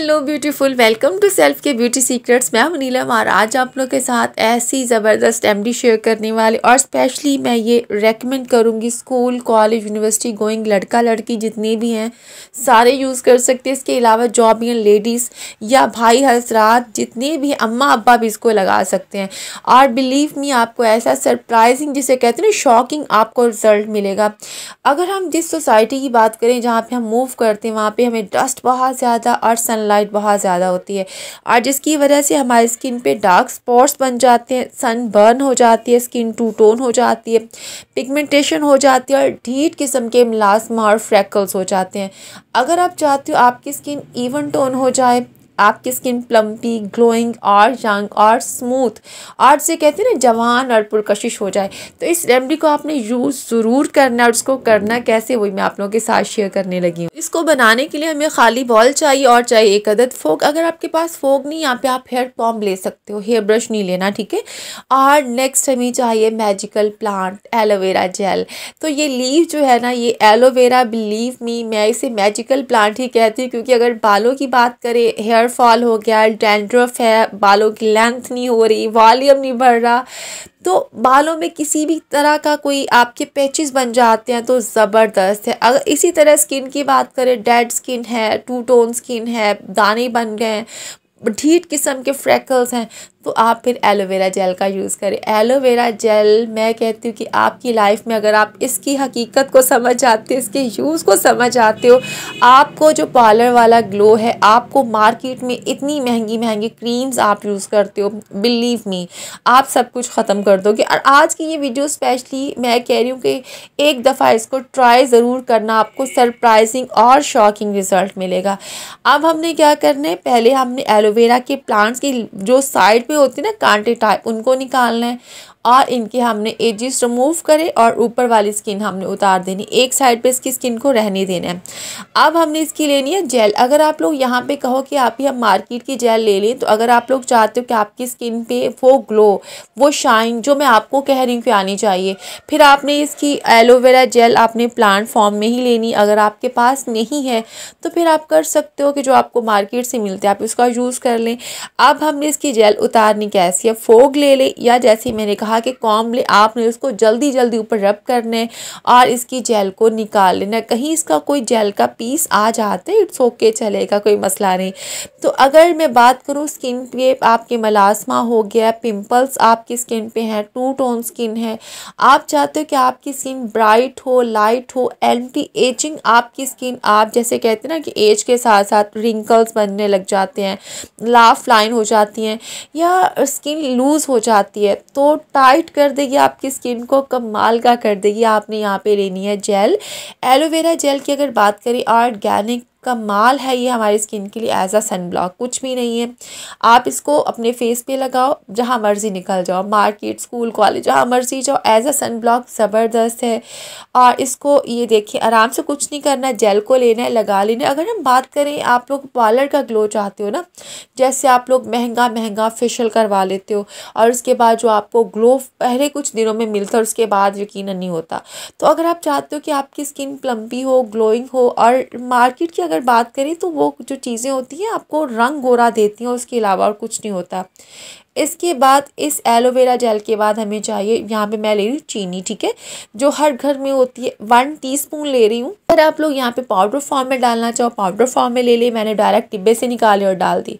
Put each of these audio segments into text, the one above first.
hello beautiful welcome to self के beauty secrets मैं हूं नीलम और आज आप लोगों के साथ ऐसी ज़बरदस्त एमडी शेयर करने वाले और स्पेशली मैं ये रेकमेंड करूंगी स्कूल कॉलेज यूनिवर्सिटी गोइंग लड़का लड़की जितने भी हैं सारे यूज़ कर सकते हैं इसके अलावा जॉब या लेडीज़ या भाई हजरात जितने भी अम्मा अब्बा भी इसको लगा सकते हैं और बिलीव मी आपको ऐसा सरप्राइजिंग जिसे कहते हैं ना शॉकिंग आपको रिजल्ट मिलेगा अगर हम जिस सोसाइटी की बात करें जहाँ पर हम मूव करते हैं वहाँ पर हमें डस्ट बहुत ज़्यादा और सन सनलाइट बहुत ज़्यादा होती है और जिसकी वजह से हमारी स्किन पे डार्क स्पॉट्स बन जाते हैं सन बर्न हो जाती है स्किन टू टोन हो जाती है पिगमेंटेशन हो जाती है और ढीठ किस्म के मलास्मा और फ्रैकल्स हो जाते हैं अगर आप चाहते हो आपकी स्किन इवन टोन हो जाए आपकी स्किन प्लम्पी ग्लोइंग और यंग और स्मूथ और जिसे कहते हैं ना जवान और पुरकशिश हो जाए तो इस रेमडी को आपने यूज़ ज़रूर करना और उसको करना कैसे वही मैं आप लोगों के साथ शेयर करने लगी हूँ इसको बनाने के लिए हमें खाली बॉल चाहिए और चाहिए एक अदद फोक अगर आपके पास फोक नहीं यहाँ पे आप हेयर पॉम्प ले सकते हो हेयर ब्रश नहीं लेना ठीक है और नेक्स्ट हमें चाहिए मैजिकल प्लांट एलोवेरा जेल तो ये लीव जो है ना ये एलोवेरा बिलीव मी मैं इसे मैजिकल प्लांट ही कहती हूँ क्योंकि अगर बालों की बात करें हेयर फॉल हो गया डेंड्रफ है बालों की लेंथ नहीं हो रही वॉल्यूम नहीं बढ़ रहा तो बालों में किसी भी तरह का कोई आपके पैचेस बन जाते हैं तो ज़बरदस्त है अगर इसी तरह स्किन की बात करें डेड स्किन है टू टोन स्किन है दाने बन गए हैं ढीठ किस्म के फ्रैकल्स हैं तो आप फिर एलोवेरा जेल का यूज़ करें एलोवेरा जेल मैं कहती हूँ कि आपकी लाइफ में अगर आप इसकी हकीकत को समझ आते हो इसके यूज़ को समझ आते हो आपको जो पार्लर वाला ग्लो है आपको मार्केट में इतनी महंगी महंगी क्रीम्स आप यूज़ करते हो बिलीव मी आप सब कुछ ख़त्म कर दोगे और आज की ये वीडियो स्पेशली मैं कह रही हूँ कि एक दफ़ा इसको ट्राई ज़रूर करना आपको सरप्राइजिंग और शॉकिंग रिज़ल्ट मिलेगा अब हमने क्या करना है पहले हमने एलोवेरा के प्लांट्स की जो साइड पे होती है ना कांटे टाइप उनको निकालना है और इनके हमने एजिस रिमूव करे और ऊपर वाली स्किन हमने उतार देनी एक साइड पे इसकी स्किन को रहने देना है अब हमने इसकी लेनी है जेल अगर आप लोग यहाँ पे कहो कि आप ही हम मार्केट की जेल ले लें तो अगर आप लोग चाहते हो कि आपकी स्किन पे वो ग्लो वो शाइन जो मैं आपको कह रही हूँ कि आनी चाहिए फिर आपने इसकी एलोवेरा जेल आपने प्लांट फॉर्म में ही लेनी अगर आपके पास नहीं है तो फिर आप कर सकते हो कि जो आपको मार्केट से मिलते हैं आप उसका यूज़ कर लें अब हमने इसकी जेल उतारनी कैसी है फोग ले लें या जैसे मैंने कहा कहा कि कॉमली आपने उसको जल्दी जल्दी ऊपर रब करने और इसकी जेल को निकाल लेना कहीं इसका कोई जेल का पीस आ जाते इट्स ओके चलेगा कोई मसला नहीं तो अगर मैं बात करूँ स्किन पे आपके मलाजमा हो गया पिंपल्स आपकी स्किन पे हैं टू टोन स्किन है आप चाहते हो कि आपकी स्किन ब्राइट हो लाइट हो एंटी एजिंग आपकी स्किन आप जैसे कहते हैं ना कि एज के साथ साथ रिंकल्स बनने लग जाते हैं लाफ लाइन हो जाती हैं या स्किन लूज़ हो जाती है तो टाइट कर देगी आपकी स्किन को कमाल का कर देगी आपने यहाँ पे लेनी है जेल एलोवेरा जेल की अगर बात करें ऑर्गेनिक कमाल है ये हमारी स्किन के लिए एज अ सन ब्लॉक कुछ भी नहीं है आप इसको अपने फेस पे लगाओ जहाँ मर्ज़ी निकल जाओ मार्केट स्कूल कॉलेज जहाँ मर्ज़ी जाओ एज अ सन ब्लॉक ज़बरदस्त है और इसको ये देखिए आराम से कुछ नहीं करना जेल को लेना है लगा लेना अगर हम बात करें आप लोग पार्लर का ग्लो चाहते हो ना जैसे आप लोग महंगा महंगा फेशियल करवा लेते हो और उसके बाद जो आपको ग्लो पहले कुछ दिनों में मिलता है उसके बाद यकीन नहीं होता तो अगर आप चाहते हो कि आपकी स्किन प्लम्पी हो ग्लोइंग हो और मार्केट की अगर बात करें तो वो जो चीज़ें होती हैं आपको रंग गोरा देती हैं उसके अलावा और कुछ नहीं होता इसके बाद इस एलोवेरा जेल के बाद हमें चाहिए यहाँ पे मैं ले रही हूँ चीनी ठीक है जो हर घर में होती है वन टीस्पून ले रही हूँ अगर आप लोग यहाँ पे पाउडर फॉर्म में डालना चाहो पाउडर फॉर्म में ले ली मैंने डायरेक्ट डिब्बे से निकाले और डाल दी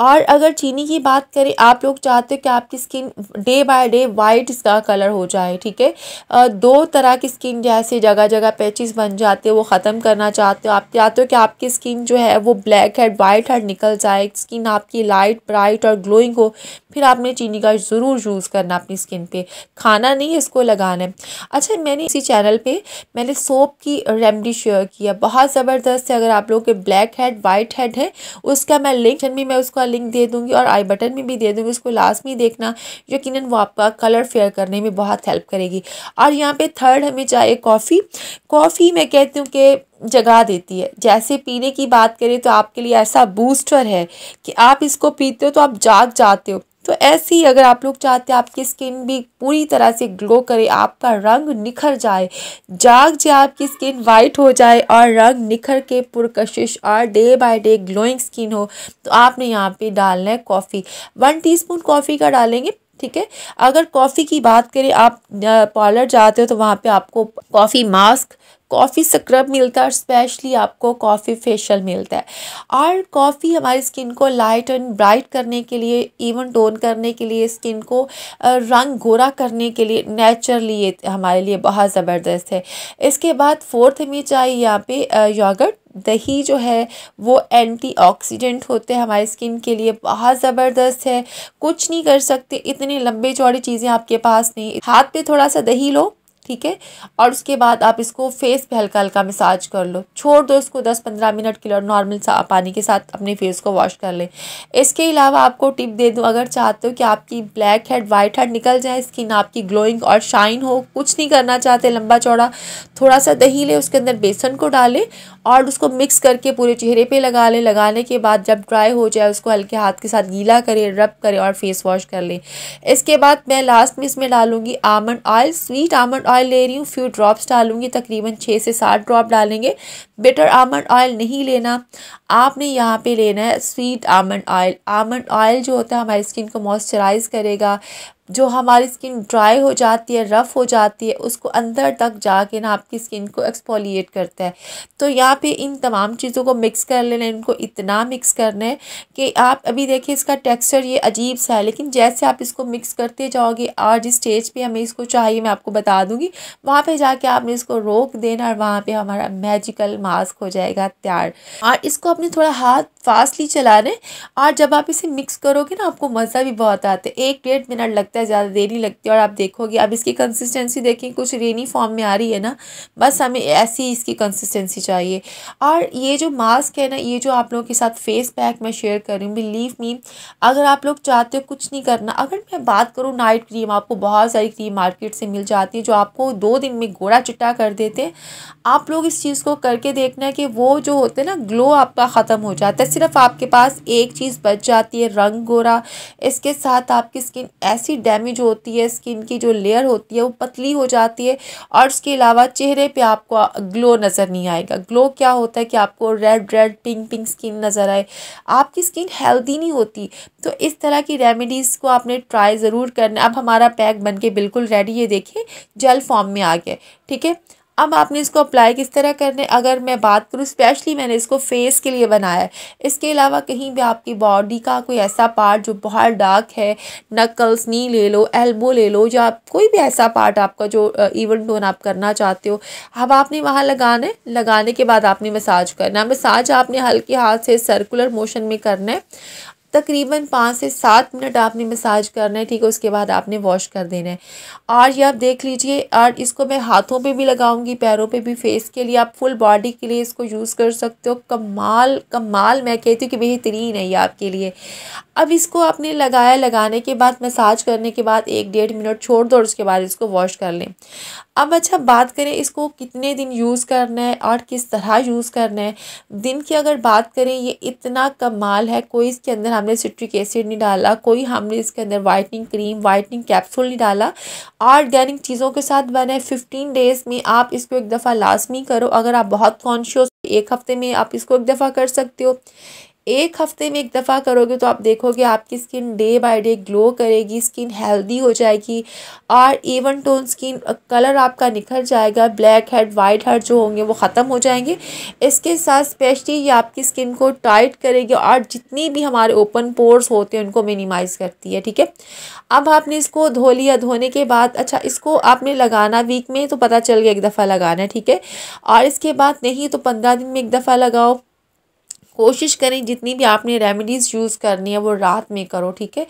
और अगर चीनी की बात करें आप लोग चाहते हो कि आपकी skin day by day white इसका कलर हो जाए ठीक है दो तरह की स्किन जैसे जगह जगह पैचेस बन जाते हैं वो ख़त्म करना चाहते हो आप चाहते हो कि आपकी स्किन जो है वो ब्लैक हेड वाइट हेड निकल जाए स्किन आपकी लाइट ब्राइट और ग्लोइंग हो फिर आपने चीनी का ज़रूर यूज़ करना अपनी स्किन पे खाना नहीं इसको लगाना है अच्छा मैंने इसी चैनल पे मैंने सोप की रेमडी शेयर किया बहुत ज़बरदस्त है अगर आप लोगों के ब्लैक हेड वाइट हेड है उसका मैं लिंक भी मैं उसका लिंक दे दूँगी और आई बटन में भी दे दूँगी उसको लास्ट में देखना यकीन वो आपका कलर फेयर करने में बहुत हेल्प करेगी और यहाँ पर थर्ड हमें चाहिए कॉफ़ी कॉफ़ी मैं कहती हूँ कि जगा देती है जैसे पीने की बात करें तो आपके लिए ऐसा बूस्टर है कि आप इसको पीते हो तो आप जाग जाते हो तो ऐसे ही अगर आप लोग चाहते हैं आपकी स्किन भी पूरी तरह से ग्लो करे आपका रंग निखर जाए जाग जाए आपकी स्किन वाइट हो जाए और रंग निखर के पुरकशिश और day by day glowing skin हो तो आपने यहाँ पे डालना है कॉफ़ी वन टीस्पून कॉफ़ी का डालेंगे ठीक है अगर कॉफ़ी की बात करें आप पार्लर जाते हो तो वहाँ पे आपको कॉफ़ी मास्क कॉफ़ी स्क्रब मिलता है और स्पेशली आपको कॉफ़ी फेशियल मिलता है और कॉफ़ी हमारी स्किन को लाइट एंड ब्राइट करने के लिए इवन टोन करने के लिए स्किन को रंग गोरा करने के लिए नेचुरली ये हमारे लिए बहुत ज़बरदस्त है इसके बाद फोर्थ में चाहिए यहाँ पे योगर्ट दही जो है वो एंटीऑक्सीडेंट होते हैं हमारे स्किन के लिए बहुत ज़बरदस्त है कुछ नहीं कर सकते इतने लंबे चौड़ी चीज़ें आपके पास नहीं हाथ पे थोड़ा सा दही लो ठीक है और उसके बाद आप इसको फेस पे हल्का हल्का मसाज कर लो छोड़ दो इसको दस पंद्रह मिनट के लिए नॉर्मल सा पानी के साथ अपने फेस को वॉश कर लें इसके अलावा आपको टिप दे दूँ अगर चाहते हो कि आपकी ब्लैक हेड वाइट हेड निकल जाए स्किन आपकी ग्लोइंग और शाइन हो कुछ नहीं करना चाहते लंबा चौड़ा थोड़ा सा दही ले उसके अंदर बेसन को डालें और उसको मिक्स करके पूरे चेहरे पे लगा लें लगाने के बाद जब ड्राई हो जाए उसको हल्के हाथ के साथ गीला करें रब करें और फेस वॉश कर लें इसके बाद मैं लास्ट में इसमें डालूंगी almond oil sweet almond oil oil ले रही हूँ फ्यू ड्रॉप्स डालूंगी तकरीबन छः से सात ड्रॉप डालेंगे बेटर आमंड ऑयल नहीं लेना आपने यहाँ पे लेना है sweet almond oil almond oil जो होता है हमारी स्किन को मॉइस्चराइज़ करेगा जो हमारी स्किन ड्राई हो जाती है रफ़ हो जाती है उसको अंदर तक जाके ना आपकी स्किन को एक्सपोलिएट करता है तो यहाँ पे इन तमाम चीज़ों को मिक्स कर लेना है इनको इतना मिक्स करना है कि आप अभी देखिए इसका टेक्सचर ये अजीब सा है लेकिन जैसे आप इसको मिक्स करते जाओगे और जिस स्टेज पर हमें इसको चाहिए मैं आपको बता दूँगी वहाँ पर जाके आपने इसको रोक देना और वहाँ पर हमारा मैजिकल मास्क हो जाएगा तैयार और इसको अपने थोड़ा हाथ फास्टली चला लें और जब आप इसे मिक्स करोगे ना आपको मज़ा भी बहुत आता है एक डेढ़ मिनट लगता है लगता है ज़्यादा रेनी लगती है और आप देखोगे अब इसकी कंसिस्टेंसी देखें कुछ रेनी फॉर्म में आ रही है ना बस हमें ऐसी इसकी कंसिस्टेंसी चाहिए और ये जो मास्क है ना ये जो आप लोगों के साथ फेस पैक मैं शेयर कर रही हूँ बिलीव मी अगर आप लोग चाहते हो कुछ नहीं करना अगर मैं बात करूँ नाइट क्रीम आपको बहुत सारी क्रीम मार्केट से मिल जाती है जो आपको दो दिन में गोरा चिट्टा कर देते हैं आप लोग इस चीज़ को करके देखना कि वो जो होते हैं ना ग्लो आपका ख़त्म हो जाता है सिर्फ आपके पास एक चीज़ बच जाती है रंग गोरा इसके साथ आपकी स्किन ऐसी डैमेज होती है स्किन की जो लेयर होती है वो पतली हो जाती है और इसके अलावा चेहरे पे आपको ग्लो नज़र नहीं आएगा ग्लो क्या होता है कि आपको red red pink pink skin नज़र आए आपकी स्किन हेल्दी नहीं होती तो इस तरह की रेमेडीज़ को आपने ट्राई ज़रूर करना अब हमारा पैक बन के बिल्कुल रेडी ये देखिए जेल फॉर्म में आ गया ठीक है अब आपने इसको अप्लाई किस तरह करने अगर मैं बात करूँ स्पेशली मैंने इसको फेस के लिए बनाया है इसके अलावा कहीं भी आपकी बॉडी का कोई ऐसा पार्ट जो बहुत डार्क है नकल्स नी ले लो एल्बो ले लो या कोई भी ऐसा पार्ट आपका जो इवन टोन आप करना चाहते हो अब आपने वहाँ लगाना है लगाने के बाद आपने मसाज करना मसाज आपने हल्के हाथ से सर्कुलर मोशन में करना है तकरीबन पाँच से सात मिनट आपने मसाज करना है ठीक है उसके बाद आपने वॉश कर देना है और ये आप देख लीजिए और इसको मैं हाथों पे भी लगाऊंगी पैरों पे भी फेस के लिए आप फुल बॉडी के लिए इसको यूज़ कर सकते हो कमाल कमाल मैं कहती हूँ कि बेहतरीन है ये आपके लिए अब इसको आपने लगाया लगाने के बाद मसाज करने के बाद एक डेढ़ मिनट छोड़ दो और उसके बाद इसको वॉश कर लें अब अच्छा बात करें इसको कितने दिन यूज़ करना है और किस तरह यूज़ करना है दिन की अगर बात करें ये इतना कमाल है कोई इसके अंदर हमने सिट्रिक एसिड नहीं डाला कोई हमने इसके अंदर वाइटनिंग क्रीम वाइटनिंग कैप्सूल नहीं डाला ऑर्गेनिक चीज़ों के साथ बने फिफ्टीन डेज़ में आप इसको एक दफ़ा लाजमी करो अगर आप बहुत कॉन्शियस एक हफ्ते में आप इसको एक दफ़ा कर सकते हो एक हफ्ते में एक दफ़ा करोगे तो आप देखोगे आपकी skin day by day glow करेगी स्किन हेल्दी हो जाएगी और इवन टोन स्किन कलर आपका निखर जाएगा ब्लैक हेड वाइट हेड जो होंगे वो ख़त्म हो जाएंगे इसके साथ स्पेशली ये आपकी स्किन को टाइट करेगी और जितनी भी हमारे ओपन पोर्स होते हैं उनको मिनिमाइज़ करती है ठीक है अब आपने इसको धो लिया धोने के बाद अच्छा इसको आपने लगाना वीक में तो पता चल गया एक दफ़ा लगाना ठीक है और इसके बाद नहीं तो पंद्रह दिन में एक दफ़ा लगाओ कोशिश करें जितनी भी आपने रेमेडीज़ यूज़ करनी है वो रात में करो ठीक है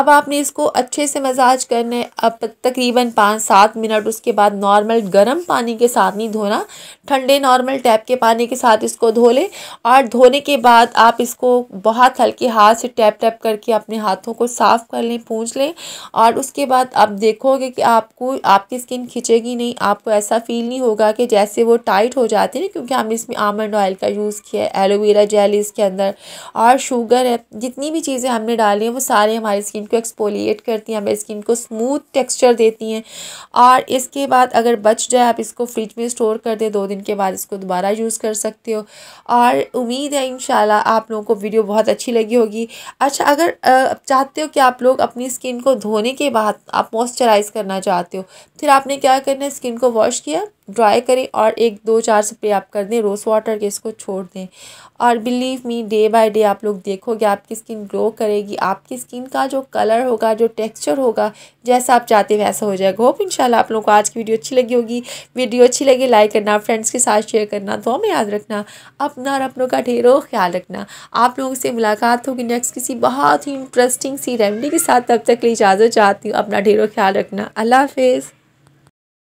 अब आपने इसको अच्छे से मसाज करना है अब तकरीबन पाँच सात मिनट उसके बाद नॉर्मल गर्म पानी के साथ नहीं धोना ठंडे नॉर्मल टैप के पानी के साथ इसको धो लें और धोने के बाद आप इसको बहुत हल्के हाथ से टैप टैप करके अपने हाथों को साफ़ कर लें पूछ लें और उसके बाद आप देखोगे कि आपको आपकी स्किन खिंचेगी नहीं आपको ऐसा फील नहीं होगा कि जैसे वो टाइट हो जाती है ना क्योंकि हमने इसमें आमंड ऑयल का यूज़ किया है एलोवेरा जेल डाली इसके अंदर और शुगर है जितनी भी चीज़ें हमने डाली हैं वो सारे हमारी स्किन को एक्सपोलिएट करती हैं हमारी स्किन को स्मूथ टेक्स्चर देती हैं और इसके बाद अगर बच जाए आप इसको फ्रिज में स्टोर कर दें दो दिन के बाद इसको दोबारा यूज़ कर सकते हो और उम्मीद है इन आप लोगों को वीडियो बहुत अच्छी लगी होगी अच्छा अगर चाहते हो कि आप लोग अपनी स्किन को धोने के बाद आप मॉइस्चराइज़ करना चाहते हो फिर आपने क्या करना है स्किन को वॉश किया ड्राई करें और एक दो चार स्प्रे आप कर दें रोज़ वाटर के इसको छोड़ दें और believe me day by day आप लोग देखोगे आपकी स्किन ग्लो करेगी आपकी स्किन का जो कलर होगा जो टेक्सचर होगा जैसा आप चाहते हैं वैसा हो जाएगा होप इंशाल्लाह आप लोगों को आज की वीडियो अच्छी लगी होगी वीडियो अच्छी लगी लाइक करना फ्रेंड्स के साथ शेयर करना तो हमें याद रखना अपना और अपनों का ढेरों ख्याल रखना आप लोगों से मुलाकात होगी नेक्स्ट किसी बहुत ही इंटरेस्टिंग सी रेमडी के साथ तब तक ले लिए इजाज़त चाहती हूँ अपना ढेरों ख्याल रखना अल्लाह हाफिज़